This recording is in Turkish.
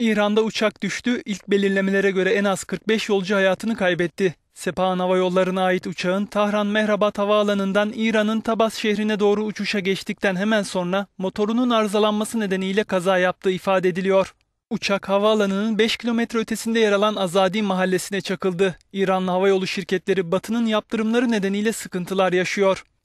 İran'da uçak düştü. İlk belirlemelere göre en az 45 yolcu hayatını kaybetti. Sepahan Hava Yolları'na ait uçağın Tahran Mehrabat Havaalanı'ndan İran'ın Tabas şehrine doğru uçuşa geçtikten hemen sonra motorunun arızalanması nedeniyle kaza yaptığı ifade ediliyor. Uçak havaalanının 5 kilometre ötesinde yer alan Azadi mahallesine çakıldı. İranlı havayolu şirketleri Batı'nın yaptırımları nedeniyle sıkıntılar yaşıyor.